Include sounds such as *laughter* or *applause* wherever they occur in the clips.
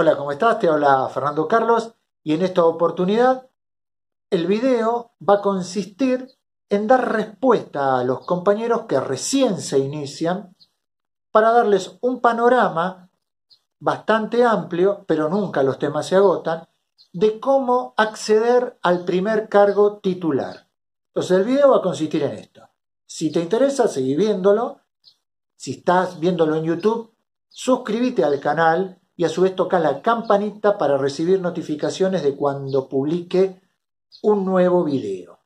Hola, ¿cómo estás? Te habla Fernando Carlos y en esta oportunidad el video va a consistir en dar respuesta a los compañeros que recién se inician para darles un panorama bastante amplio, pero nunca los temas se agotan, de cómo acceder al primer cargo titular. Entonces el video va a consistir en esto. Si te interesa, seguir viéndolo. Si estás viéndolo en YouTube, suscríbete al canal y a su vez toca la campanita para recibir notificaciones de cuando publique un nuevo video.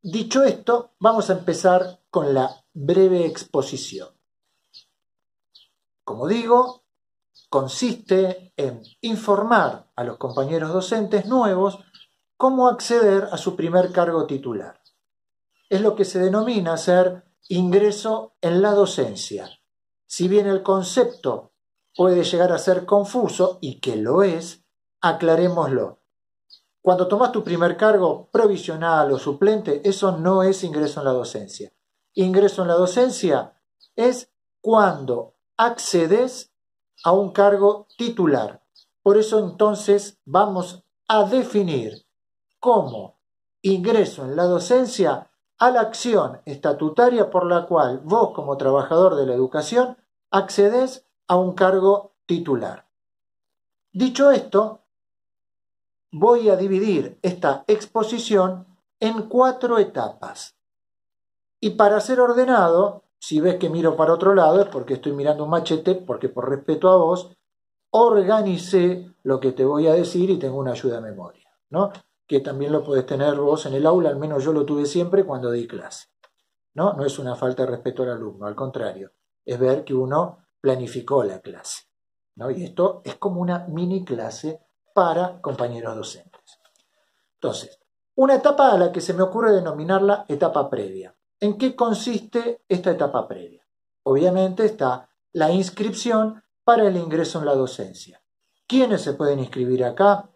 Dicho esto, vamos a empezar con la breve exposición. Como digo, consiste en informar a los compañeros docentes nuevos cómo acceder a su primer cargo titular. Es lo que se denomina ser ingreso en la docencia. Si bien el concepto puede llegar a ser confuso y que lo es, aclarémoslo. Cuando tomas tu primer cargo provisional o suplente, eso no es ingreso en la docencia. Ingreso en la docencia es cuando accedes a un cargo titular. Por eso entonces vamos a definir como ingreso en la docencia a la acción estatutaria por la cual vos como trabajador de la educación accedes a un cargo titular. Dicho esto, voy a dividir esta exposición en cuatro etapas. Y para ser ordenado, si ves que miro para otro lado es porque estoy mirando un machete, porque por respeto a vos, organicé lo que te voy a decir y tengo una ayuda a memoria, ¿no? Que también lo puedes tener vos en el aula, al menos yo lo tuve siempre cuando di clase. ¿No? No es una falta de respeto al alumno, al contrario, es ver que uno planificó la clase. ¿no? Y esto es como una mini clase para compañeros docentes. Entonces, una etapa a la que se me ocurre denominarla etapa previa. ¿En qué consiste esta etapa previa? Obviamente está la inscripción para el ingreso en la docencia. ¿Quiénes se pueden inscribir acá?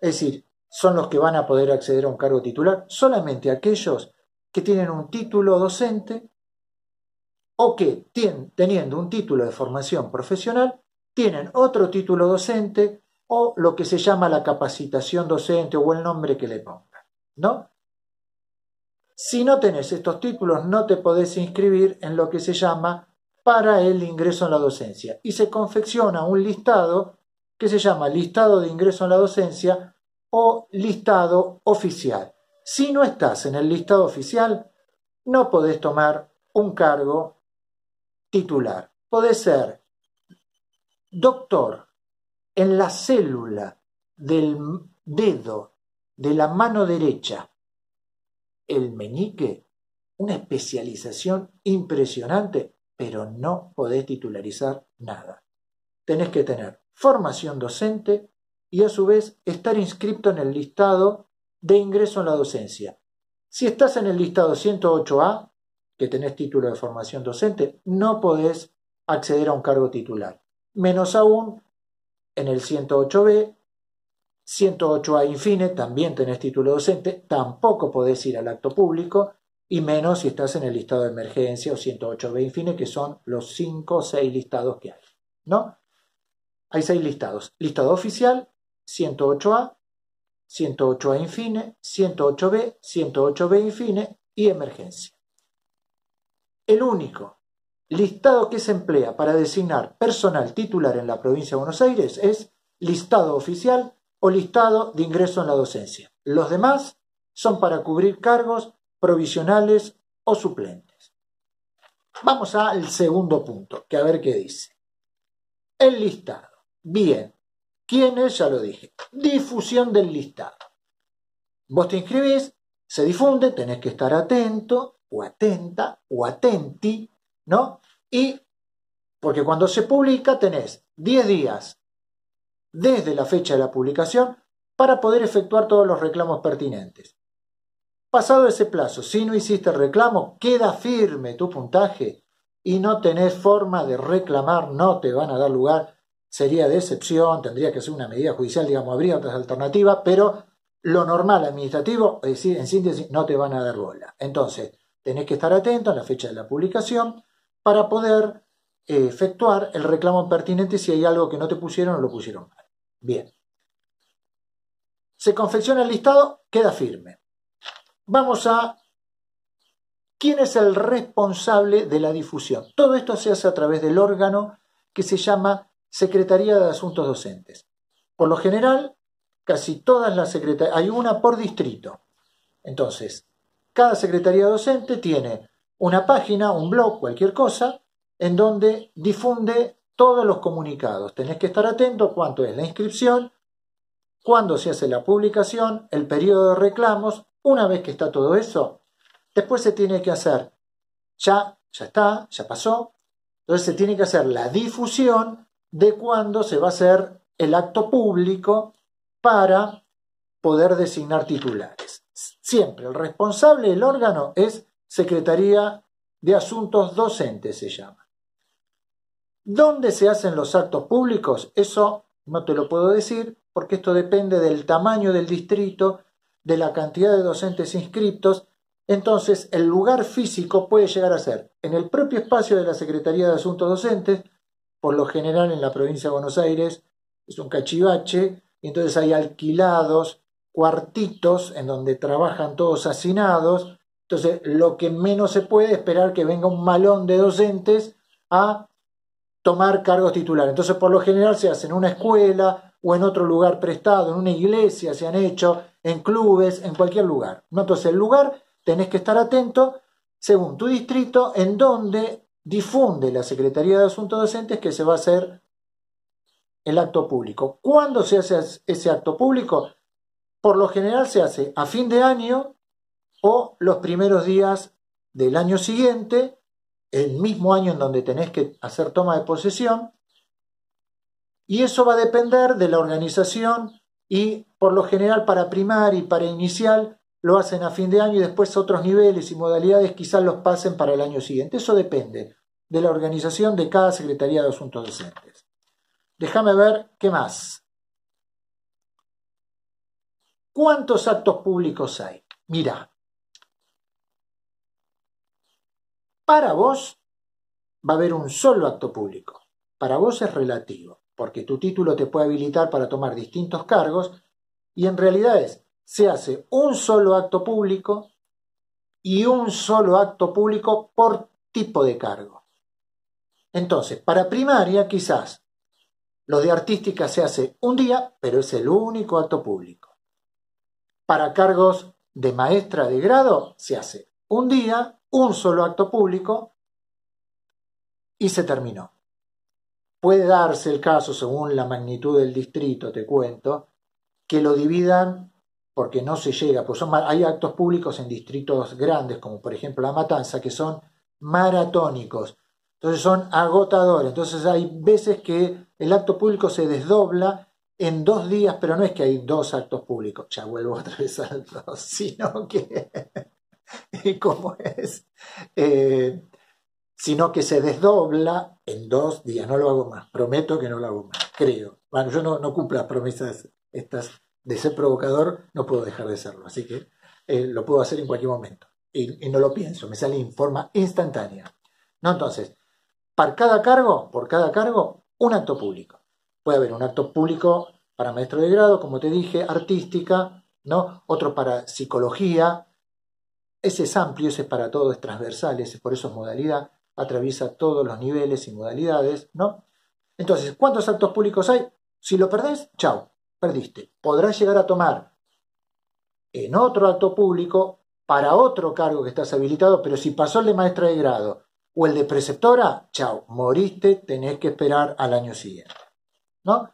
Es decir, son los que van a poder acceder a un cargo titular, solamente aquellos que tienen un título docente o que teniendo un título de formación profesional tienen otro título docente o lo que se llama la capacitación docente o el nombre que le pongan, ¿no? Si no tenés estos títulos, no te podés inscribir en lo que se llama para el ingreso en la docencia y se confecciona un listado que se llama listado de ingreso en la docencia o listado oficial. Si no estás en el listado oficial, no podés tomar un cargo titular. Puede ser doctor en la célula del dedo de la mano derecha, el meñique, una especialización impresionante, pero no podés titularizar nada. Tenés que tener formación docente y a su vez estar inscrito en el listado de ingreso en la docencia. Si estás en el listado 108A, que tenés título de formación docente, no podés acceder a un cargo titular. Menos aún en el 108B, 108A Infine, también tenés título docente, tampoco podés ir al acto público, y menos si estás en el listado de emergencia o 108B Infine, que son los 5 o 6 listados que hay. ¿No? Hay seis listados. Listado oficial, 108A, 108A Infine, 108B, 108B Infine y emergencia el único listado que se emplea para designar personal titular en la provincia de Buenos Aires es listado oficial o listado de ingreso en la docencia. Los demás son para cubrir cargos provisionales o suplentes. Vamos al segundo punto, que a ver qué dice. El listado. Bien. ¿Quién es? Ya lo dije. Difusión del listado. Vos te inscribís, se difunde, tenés que estar atento, o atenta o atenti, ¿no? Y porque cuando se publica tenés 10 días desde la fecha de la publicación para poder efectuar todos los reclamos pertinentes. Pasado ese plazo, si no hiciste reclamo, queda firme tu puntaje y no tenés forma de reclamar, no te van a dar lugar, sería de excepción, tendría que ser una medida judicial, digamos, habría otras alternativas, pero lo normal administrativo, es decir, en síntesis, no te van a dar bola. Entonces, Tenés que estar atento a la fecha de la publicación para poder eh, efectuar el reclamo pertinente si hay algo que no te pusieron o lo pusieron mal. Bien. Se confecciona el listado, queda firme. Vamos a quién es el responsable de la difusión. Todo esto se hace a través del órgano que se llama Secretaría de Asuntos Docentes. Por lo general, casi todas las secretarias, hay una por distrito. Entonces, cada secretaría docente tiene una página, un blog, cualquier cosa, en donde difunde todos los comunicados. Tenés que estar atento cuánto es la inscripción, cuándo se hace la publicación, el periodo de reclamos. Una vez que está todo eso, después se tiene que hacer, ya, ya está, ya pasó. Entonces se tiene que hacer la difusión de cuándo se va a hacer el acto público para poder designar titulares. Siempre, el responsable del órgano es Secretaría de Asuntos Docentes, se llama. ¿Dónde se hacen los actos públicos? Eso no te lo puedo decir porque esto depende del tamaño del distrito, de la cantidad de docentes inscritos. Entonces, el lugar físico puede llegar a ser en el propio espacio de la Secretaría de Asuntos Docentes, por lo general en la provincia de Buenos Aires, es un cachivache, y entonces hay alquilados cuartitos en donde trabajan todos hacinados. Entonces, lo que menos se puede esperar que venga un malón de docentes a tomar cargos titulares. Entonces, por lo general se hace en una escuela o en otro lugar prestado, en una iglesia se han hecho, en clubes, en cualquier lugar. Entonces, el lugar tenés que estar atento según tu distrito, en donde difunde la Secretaría de Asuntos Docentes que se va a hacer el acto público. ¿Cuándo se hace ese acto público? por lo general se hace a fin de año o los primeros días del año siguiente, el mismo año en donde tenés que hacer toma de posesión, y eso va a depender de la organización y por lo general para primar y para inicial lo hacen a fin de año y después otros niveles y modalidades quizás los pasen para el año siguiente. Eso depende de la organización de cada Secretaría de Asuntos Docentes. Déjame ver qué más. ¿Cuántos actos públicos hay? Mira, para vos va a haber un solo acto público. Para vos es relativo, porque tu título te puede habilitar para tomar distintos cargos y en realidad es, se hace un solo acto público y un solo acto público por tipo de cargo. Entonces, para primaria quizás lo de artística se hace un día, pero es el único acto público para cargos de maestra de grado se hace un día, un solo acto público y se terminó. Puede darse el caso, según la magnitud del distrito, te cuento, que lo dividan porque no se llega, pues hay actos públicos en distritos grandes, como por ejemplo La Matanza, que son maratónicos, entonces son agotadores, entonces hay veces que el acto público se desdobla en dos días, pero no es que hay dos actos públicos, ya vuelvo otra vez al dos, *laughs* sino que, *laughs* ¿cómo es? Eh, sino que se desdobla en dos días, no lo hago más, prometo que no lo hago más, creo. Bueno, yo no, no cumplo las promesas estas de ser provocador, no puedo dejar de serlo, así que eh, lo puedo hacer en cualquier momento. Y, no lo pienso, me sale en forma instantánea. No, entonces, para cada cargo, por cada cargo, un acto público. Puede haber un acto público para maestro de grado, como te dije, artística, ¿no? Otro para psicología. Ese es amplio, ese es para todo, es transversal, ese por eso es modalidad, atraviesa todos los niveles y modalidades, ¿no? Entonces, ¿cuántos actos públicos hay? Si lo perdés, chao, perdiste. Podrás llegar a tomar en otro acto público para otro cargo que estás habilitado, pero si pasó el de maestra de grado o el de preceptora, chao, moriste, tenés que esperar al año siguiente. ¿no?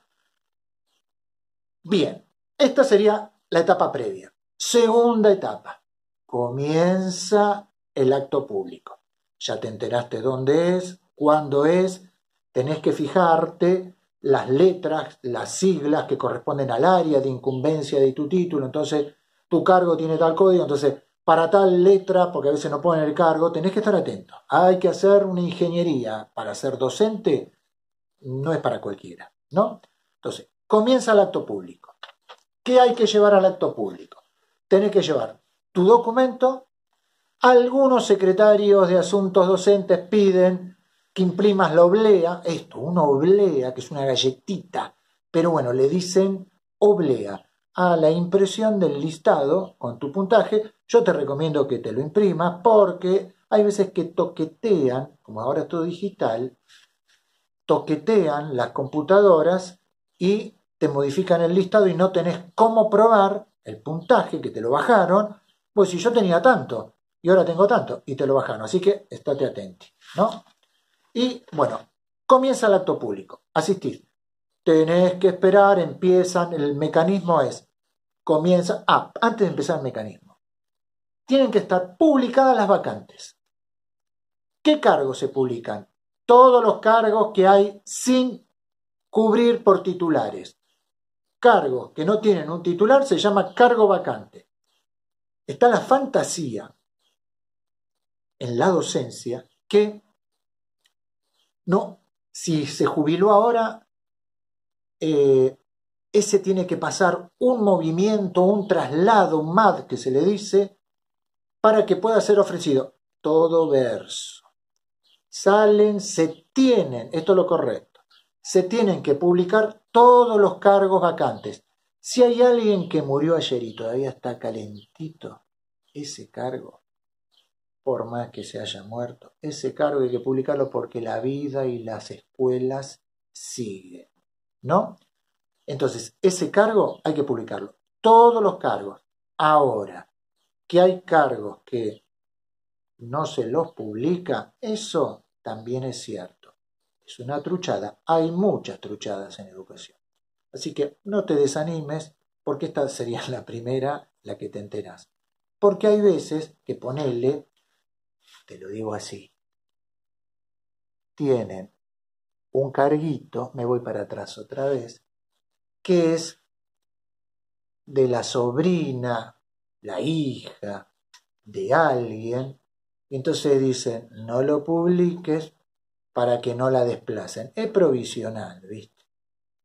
Bien, esta sería la etapa previa. Segunda etapa, comienza el acto público. Ya te enteraste dónde es, cuándo es, tenés que fijarte las letras, las siglas que corresponden al área de incumbencia de tu título, entonces tu cargo tiene tal código, entonces para tal letra, porque a veces no ponen el cargo, tenés que estar atento. Hay que hacer una ingeniería. Para ser docente no es para cualquiera. ¿no? Entonces, comienza el acto público. ¿Qué hay que llevar al acto público? Tenés que llevar tu documento. Algunos secretarios de asuntos docentes piden que imprimas la oblea, esto, una oblea, que es una galletita, pero bueno, le dicen oblea a la impresión del listado con tu puntaje. Yo te recomiendo que te lo imprimas porque hay veces que toquetean, como ahora es todo digital, toquetean las computadoras y te modifican el listado y no tenés cómo probar el puntaje que te lo bajaron, pues si yo tenía tanto y ahora tengo tanto y te lo bajaron, así que estate atento, ¿no? Y bueno, comienza el acto público, asistir. Tenés que esperar, empiezan, el mecanismo es, comienza, ah, antes de empezar el mecanismo, tienen que estar publicadas las vacantes. ¿Qué cargos se publican? todos los cargos que hay sin cubrir por titulares. Cargos que no tienen un titular se llama cargo vacante. Está la fantasía en la docencia que no, si se jubiló ahora, eh, ese tiene que pasar un movimiento, un traslado, un MAD que se le dice, para que pueda ser ofrecido todo verso salen, se tienen, esto es lo correcto, se tienen que publicar todos los cargos vacantes. Si hay alguien que murió ayer y todavía está calentito, ese cargo, por más que se haya muerto, ese cargo hay que publicarlo porque la vida y las escuelas siguen, ¿no? Entonces, ese cargo hay que publicarlo, todos los cargos. Ahora, que hay cargos que no se los publica, eso también es cierto. Es una truchada. Hay muchas truchadas en educación. Así que no te desanimes porque esta sería la primera, la que te enterás. Porque hay veces que ponele, te lo digo así, tienen un carguito, me voy para atrás otra vez, que es de la sobrina, la hija de alguien y entonces dicen, no lo publiques para que no la desplacen. Es provisional, ¿viste?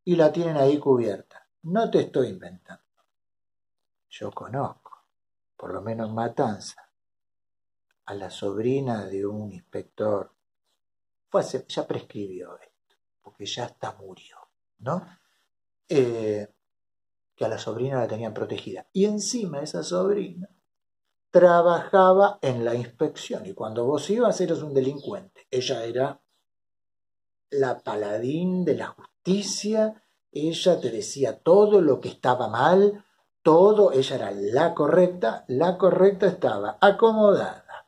Y la tienen ahí cubierta. No te estoy inventando. Yo conozco, por lo menos en Matanza, a la sobrina de un inspector. Fue ya prescribió esto, porque ya hasta murió, ¿no? Eh, que a la sobrina la tenían protegida. Y encima esa sobrina trabajaba en la inspección y cuando vos ibas eras un delincuente. Ella era la paladín de la justicia, ella te decía todo lo que estaba mal, todo, ella era la correcta, la correcta estaba acomodada,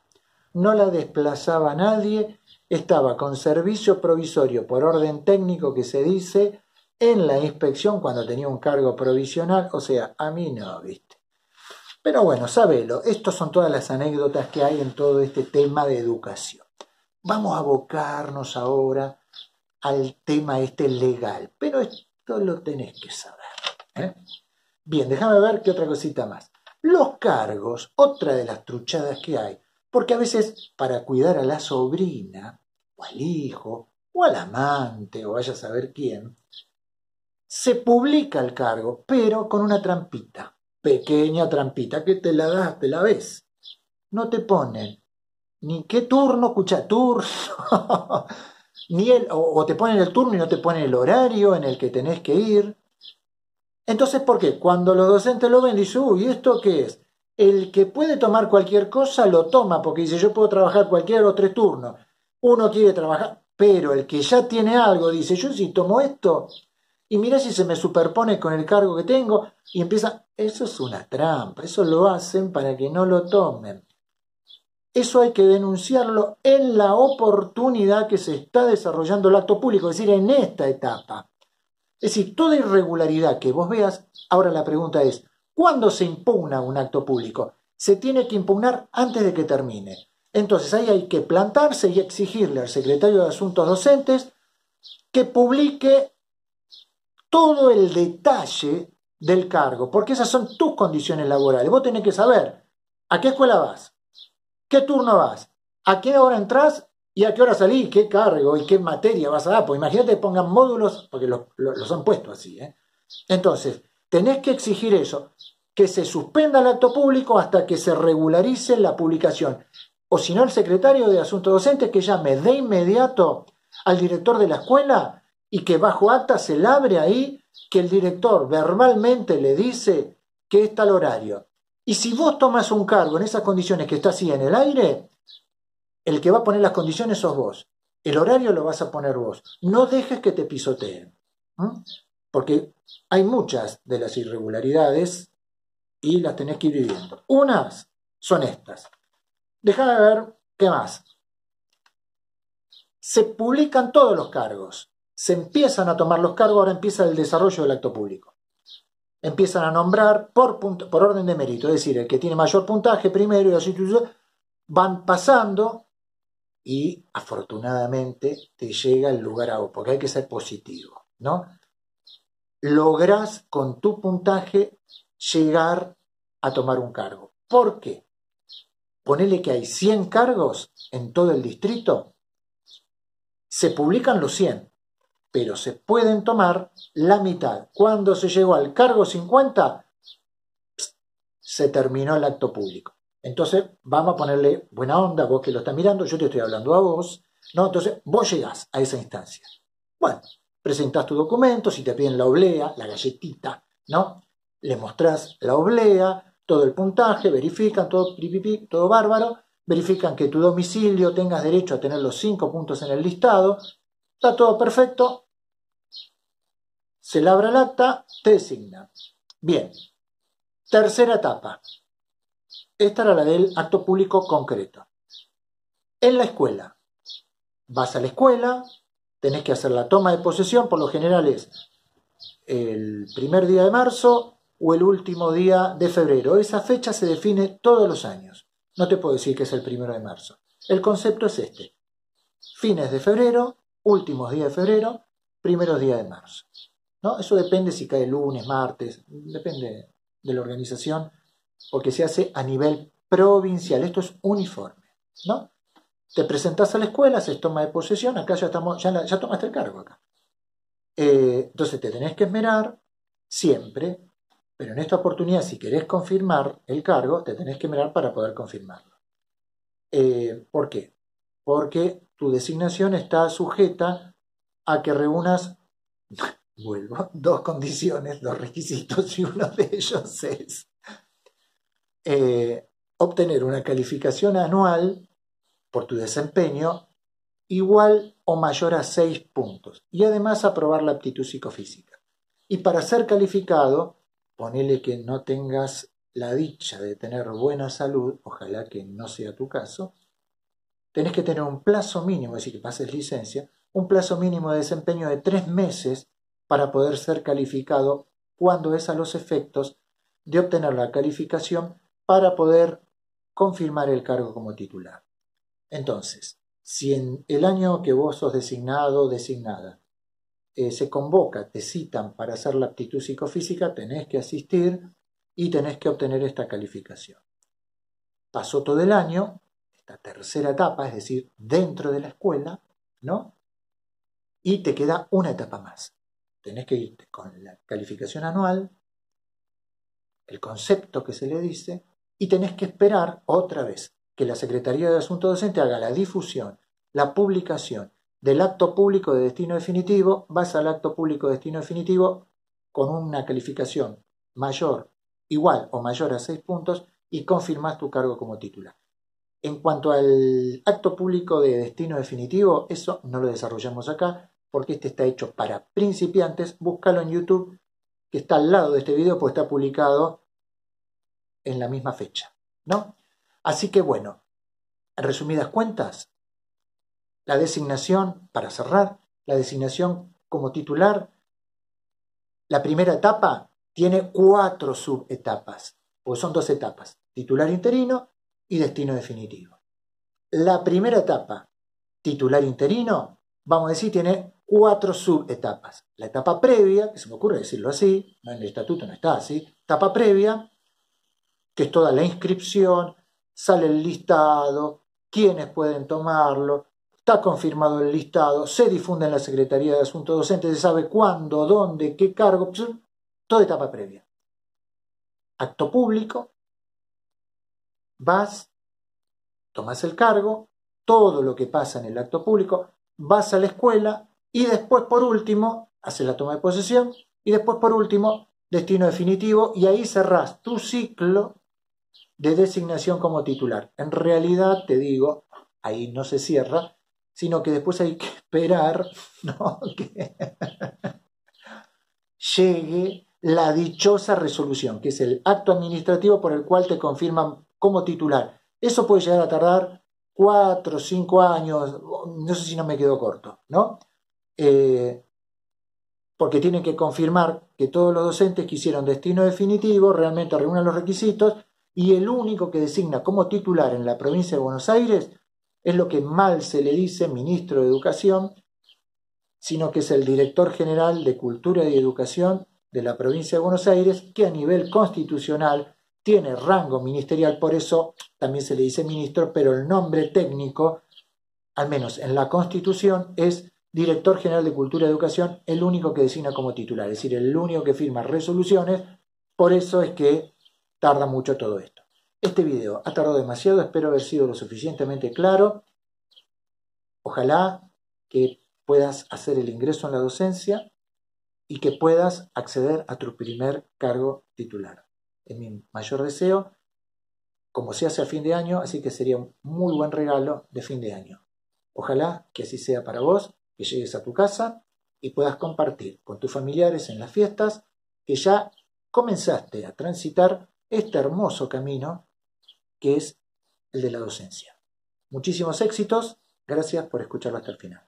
no la desplazaba nadie, estaba con servicio provisorio por orden técnico que se dice en la inspección cuando tenía un cargo provisional, o sea, a mí no, viste. Pero bueno, sabelo, estas son todas las anécdotas que hay en todo este tema de educación. Vamos a abocarnos ahora al tema este legal, pero esto lo tenés que saber. ¿eh? Bien, déjame ver qué otra cosita más. Los cargos, otra de las truchadas que hay, porque a veces para cuidar a la sobrina, o al hijo, o al amante, o vaya a saber quién, se publica el cargo, pero con una trampita pequeña trampita que te la das, te la ves. No te ponen ni qué turno, escucha turno, *laughs* ni el, o, te ponen el turno y no te ponen el horario en el que tenés que ir. Entonces, ¿por qué? Cuando los docentes lo ven, dicen, uy, ¿esto qué es? El que puede tomar cualquier cosa lo toma, porque dice, yo puedo trabajar cualquier otro tres turnos. Uno quiere trabajar, pero el que ya tiene algo dice, yo sí tomo esto, y mira si se me superpone con el cargo que tengo y empieza, eso es una trampa, eso lo hacen para que no lo tomen. Eso hay que denunciarlo en la oportunidad que se está desarrollando el acto público, es decir, en esta etapa. Es decir, toda irregularidad que vos veas, ahora la pregunta es, ¿cuándo se impugna un acto público? Se tiene que impugnar antes de que termine. Entonces ahí hay que plantarse y exigirle al secretario de Asuntos Docentes que publique todo el detalle del cargo, porque esas son tus condiciones laborales. Vos tenés que saber a qué escuela vas, qué turno vas, a qué hora entras y a qué hora salís, qué cargo y qué materia vas a dar. Pues imagínate que pongan módulos, porque los, han puesto así. ¿eh? Entonces, tenés que exigir eso, que se suspenda el acto público hasta que se regularice la publicación. O si no, el secretario de Asuntos Docentes que llame de inmediato al director de la escuela y que bajo acta se labre ahí que el director verbalmente le dice que está el horario. Y si vos tomas un cargo en esas condiciones que está así en el aire, el que va a poner las condiciones sos vos. El horario lo vas a poner vos. No dejes que te pisoteen. Porque hay muchas de las irregularidades y las tenés que ir viviendo. Unas son estas. Deja de ver qué más. Se publican todos los cargos se empiezan a tomar los cargos, ahora empieza el desarrollo del acto público. Empiezan a nombrar por, orden de mérito, es decir, el que tiene mayor puntaje primero y así van pasando y afortunadamente te llega el lugar a porque hay que ser positivo, ¿no? Lográs con tu puntaje llegar a tomar un cargo. ¿Por qué? Ponele que hay 100 cargos en todo el distrito, se publican los 100 pero se pueden tomar la mitad. Cuando se llegó al cargo 50, se terminó el acto público. Entonces, vamos a ponerle buena onda, vos que lo estás mirando, yo te estoy hablando a vos, ¿no? Entonces, vos llegás a esa instancia. Bueno, presentás tu documento, si te piden la oblea, la galletita, ¿no? Le mostrás la oblea, todo el puntaje, verifican, todo, pipipi, todo bárbaro, verifican que tu domicilio tengas derecho a tener los cinco puntos en el listado, está todo perfecto, se labra el acta, te designa. Bien. Tercera etapa. Esta era la del acto público concreto. En la escuela. Vas a la escuela, tenés que hacer la toma de posesión, por lo general es el primer día de marzo o el último día de febrero. Esa fecha se define todos los años. No te puedo decir que es el primero de marzo. El concepto es este. Fines de febrero, últimos días de febrero, primeros días de marzo. ¿no? Eso depende si cae lunes, martes, depende de la organización, porque se hace a nivel provincial. Esto es uniforme, ¿no? Te presentás a la escuela, se toma de posesión, acá ya, estamos, ya, ya tomaste el cargo acá. Eh, entonces te tenés que esmerar siempre, pero en esta oportunidad, si querés confirmar el cargo, te tenés que esmerar para poder confirmarlo. Eh, ¿Por qué? Porque tu designación está sujeta a que reúnas vuelvo, *laughs* dos condiciones, dos requisitos, y uno de ellos es eh, obtener una calificación anual por tu desempeño igual o mayor a seis puntos y además aprobar la aptitud psicofísica. Y para ser calificado, ponele que no tengas la dicha de tener buena salud, ojalá que no sea tu caso, tenés que tener un plazo mínimo, es decir, que pases licencia, un plazo mínimo de desempeño de tres meses para poder ser calificado cuando es a los efectos de obtener la calificación para poder confirmar el cargo como titular. Entonces, si en el año que vos sos designado o designada eh, se convoca, te citan para hacer la aptitud psicofísica, tenés que asistir y tenés que obtener esta calificación. Pasó todo el año, esta tercera etapa, es decir, dentro de la escuela, ¿no? Y te queda una etapa más tenés que irte con la calificación anual, el concepto que se le dice, y tenés que esperar otra vez que la Secretaría de Asuntos Docentes haga la difusión, la publicación del acto público de destino definitivo, vas al acto público de destino definitivo con una calificación mayor, igual o mayor a seis puntos y confirmás tu cargo como titular. En cuanto al acto público de destino definitivo, eso no lo desarrollamos acá, porque este está hecho para principiantes, búscalo en YouTube, que está al lado de este video, pues está publicado en la misma fecha, ¿no? Así que bueno, en resumidas cuentas, la designación, para cerrar, la designación como titular, la primera etapa tiene cuatro subetapas, o pues son dos etapas, titular interino y destino definitivo. La primera etapa, titular interino, vamos a decir, tiene cuatro subetapas. La etapa previa, que se me ocurre decirlo así, en el estatuto no está así, etapa previa, que es toda la inscripción, sale el listado, quiénes pueden tomarlo, está confirmado el listado, se difunde en la Secretaría de Asuntos Docentes, se sabe cuándo, dónde, qué cargo, pues, toda etapa previa. Acto público, vas, tomas el cargo, todo lo que pasa en el acto público, vas a la escuela, y después por último hace la toma de posesión y después por último destino definitivo y ahí cerrás tu ciclo de designación como titular. En realidad, te digo, ahí no se cierra, sino que después hay que esperar *laughs* ¿no? que *laughs* llegue la dichosa resolución, que es el acto administrativo por el cual te confirman como titular. Eso puede llegar a tardar cuatro, cinco años, no sé si no me quedo corto, ¿no? Eh, porque tiene que confirmar que todos los docentes que hicieron destino definitivo realmente reúnen los requisitos y el único que designa como titular en la provincia de Buenos Aires es lo que mal se le dice ministro de Educación, sino que es el director general de Cultura y Educación de la provincia de Buenos Aires, que a nivel constitucional tiene rango ministerial, por eso también se le dice ministro, pero el nombre técnico, al menos en la constitución, es director general de Cultura y Educación, el único que designa como titular, es decir, el único que firma resoluciones, por eso es que tarda mucho todo esto. Este video ha tardado demasiado, espero haber sido lo suficientemente claro. Ojalá que puedas hacer el ingreso en la docencia y que puedas acceder a tu primer cargo titular. Es mi mayor deseo, como se hace a fin de año, así que sería un muy buen regalo de fin de año. Ojalá que así sea para vos que llegues a tu casa y puedas compartir con tus familiares en las fiestas que ya comenzaste a transitar este hermoso camino que es el de la docencia. Muchísimos éxitos, gracias por escucharlo hasta el final.